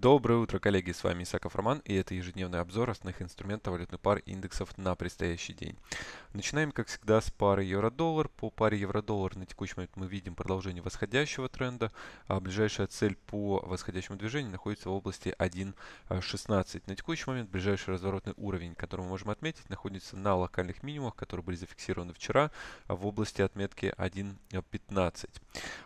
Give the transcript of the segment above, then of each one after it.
Доброе утро, коллеги! С вами Исаков Роман и это ежедневный обзор основных инструментов валютных пар и индексов на предстоящий день. Начинаем, как всегда, с пары евро-доллар. По паре евро-доллар на текущий момент мы видим продолжение восходящего тренда, а ближайшая цель по восходящему движению находится в области 1.16. На текущий момент ближайший разворотный уровень, который мы можем отметить, находится на локальных минимумах, которые были зафиксированы вчера в области отметки 1.15.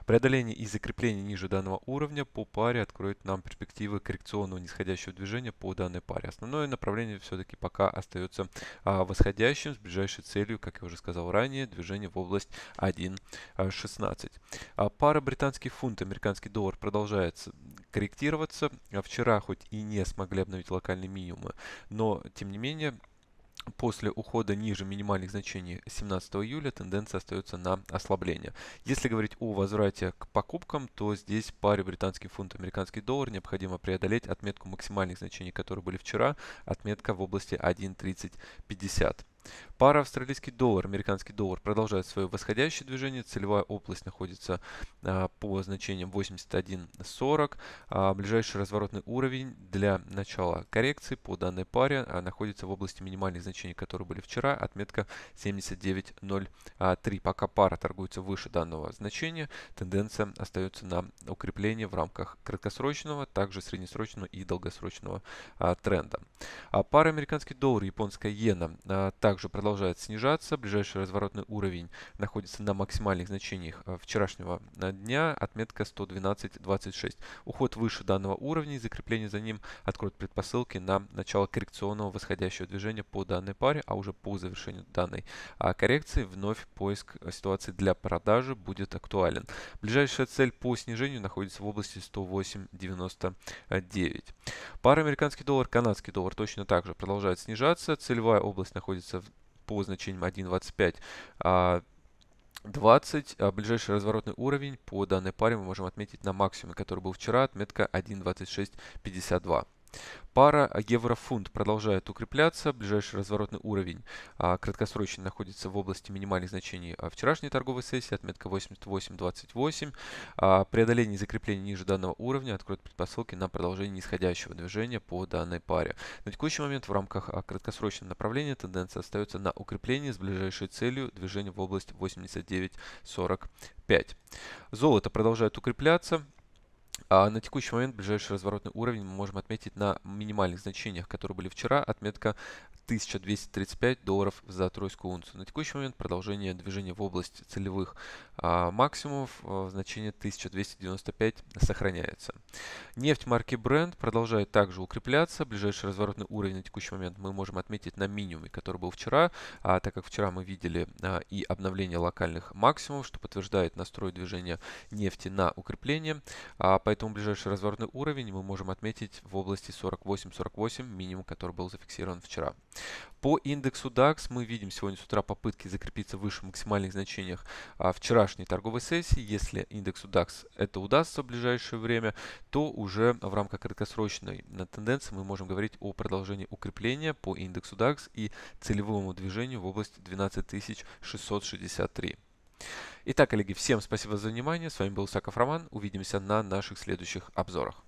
Преодоление и закрепление ниже данного уровня по паре откроет нам перспективы коррекционного нисходящего движения по данной паре. Основное направление все-таки пока остается а, восходящим с ближайшей целью, как я уже сказал ранее, движение в область 1.16. А, а пара британский фунт, американский доллар продолжается корректироваться. Вчера хоть и не смогли обновить локальные минимумы, но тем не менее После ухода ниже минимальных значений 17 июля тенденция остается на ослабление. Если говорить о возврате к покупкам, то здесь паре британский фунт американский доллар необходимо преодолеть отметку максимальных значений, которые были вчера, отметка в области 1.3050. Пара австралийский доллар, американский доллар продолжает свое восходящее движение. Целевая область находится а, по значениям 81.40. А, ближайший разворотный уровень для начала коррекции по данной паре а, находится в области минимальных значений, которые были вчера, отметка 79.03. Пока пара торгуется выше данного значения, тенденция остается на укрепление в рамках краткосрочного, также среднесрочного и долгосрочного а, тренда. А пара американский доллар, японская иена а, также продолжает продолжает снижаться. Ближайший разворотный уровень находится на максимальных значениях э, вчерашнего э, дня, отметка 112.26. Уход выше данного уровня и закрепление за ним откроет предпосылки на начало коррекционного восходящего движения по данной паре, а уже по завершению данной а, коррекции вновь поиск э, ситуации для продажи будет актуален. Ближайшая цель по снижению находится в области 108.99. Пара американский доллар, канадский доллар точно также продолжает снижаться. Целевая область находится в по значениям 1.25. 20. А, а, ближайший разворотный уровень по данной паре мы можем отметить на максимуме, который был вчера, отметка 1.2652. Пара евро-фунт продолжает укрепляться. Ближайший разворотный уровень а, краткосрочный находится в области минимальных значений а, вчерашней торговой сессии, отметка 88.28. А, преодоление и закрепление ниже данного уровня откроет предпосылки на продолжение нисходящего движения по данной паре. На текущий момент в рамках а, краткосрочного направления тенденция остается на укреплении с ближайшей целью движения в область 89.45. Золото продолжает укрепляться. А на текущий момент ближайший разворотный уровень мы можем отметить на минимальных значениях, которые были вчера, отметка 1235 долларов за тройскую унцию. На текущий момент продолжение движения в область целевых а максимум в 1295 сохраняется. Нефть марки Brent продолжает также укрепляться. Ближайший разворотный уровень на текущий момент мы можем отметить на минимуме, который был вчера, а так как вчера мы видели а, и обновление локальных максимумов, что подтверждает настрой движения нефти на укрепление, а, поэтому ближайший разворотный уровень мы можем отметить в области 48-48, минимум, который был зафиксирован вчера. По индексу DAX мы видим сегодня с утра попытки закрепиться выше максимальных значениях а, вчера вчерашней торговой сессии. Если индексу DAX это удастся в ближайшее время, то уже в рамках краткосрочной э, тенденции мы можем говорить о продолжении укрепления по индексу DAX и целевому движению в область 12663. Итак, коллеги, всем спасибо за внимание. С вами был Саков Роман. Увидимся на наших следующих обзорах.